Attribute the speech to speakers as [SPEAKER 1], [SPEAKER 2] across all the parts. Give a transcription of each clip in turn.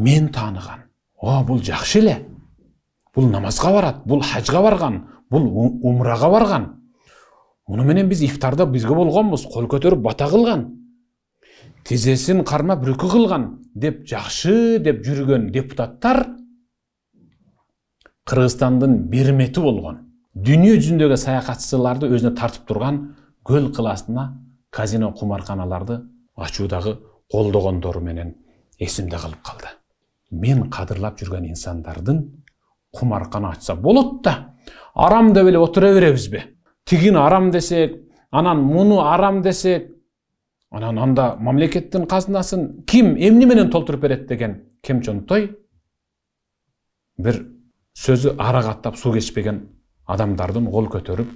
[SPEAKER 1] мен таныған о бұл жақсы еле бұл намазға барады бұл хажға барған бұл умраға барған менен біз ифтарда бізге болғанбыз қол көтеріп бата қылған тізесін қармап рүкі қылған деп жақшы деп жүрген депутаттар қырғызстанның берметі болған дүние жүзіндегі саяхатшыларды өзіне тартып тұрған көл қаласына казино құмарханаларды ашудағы менен есімде қалып қалды мен қадырлап жүрген инсандардың құмарқаны ашса болады да арам деп эле отура береміз бе тигини арам десек анан муну арам десек анан анда мамлекеттің қазынасын ким эмне менен толтуруп берет деген кемчонтой бир сөзү сөзі су суу кечпеген адамдардын кол көтөрүп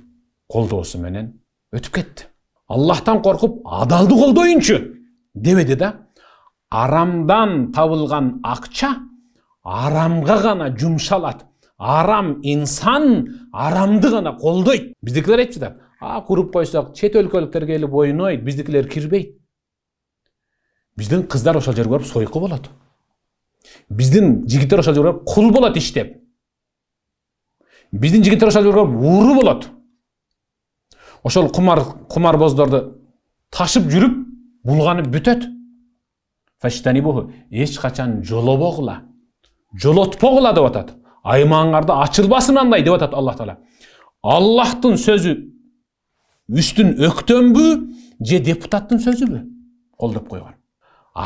[SPEAKER 1] колдоосу менен өтіп кетті. аллахтан қорқып, адалды колдоюнчу дебеди да арамдан табылған ақша арамға ғана жұмсалады арам инсан арамды ғана қолдайды біздікілер айтып жатады а құрып қойсақ шет өлкеліктер келіп ойнайды біздікілер кірбейді біздің қыздар ошол жерге барып сойқы болады біздің жігіттер ошол жерге барып құл болады іштеп біздің жігіттер ошол жерге барып ұры болады ошол құмар құмарбоздарды ташып жүріп бұлғанып бүтеді фаштанибуху ешқашан жолобогула жолотпогула деп атат аймаңарда ачылбасын андай деп атат алла таала аллахтын сөзү үстүн өктөмбү же депутаттын сөзүбү колдоп койгон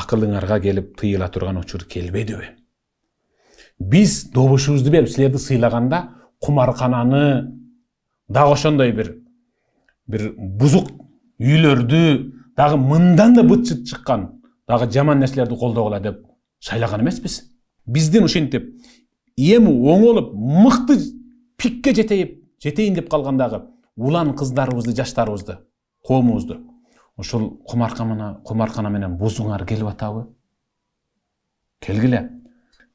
[SPEAKER 1] акылыңарга келип тыйыла турган учур келбедиби биз добушубузду берип силерди сыйлаганда кумаркананы дагы ошондой бир бир бузук үйлөрдү дагы мындан да быт чыт чыккан дагы жаман нерселерди колдогула деп шайлаган эмеспиз биздин ушинтип эми оңолуп мыкты пикке жетейип жетейин деп калган улан кыздарыбызды жаштарыбызды коомубузду ушул кумаркана кумаркана менен бузуңар келип атабы келгиле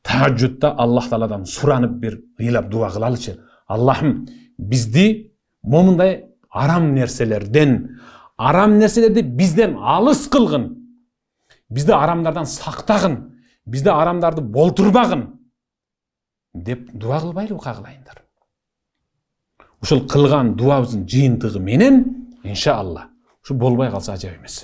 [SPEAKER 1] тажудда аллах тааладан суранып бир ыйлап дуба кылалычы аллахым бизди момундай арам нерселерден арам нерселерди бизден алыс кылгын бізді арамдардан сақтағын бізді арамдарды болтырмағын деп дуа қылбайлы қағылайындар ушул кылган дубабыздын жыйынтыгы менен иншалла ушу болбой калса ажап эмес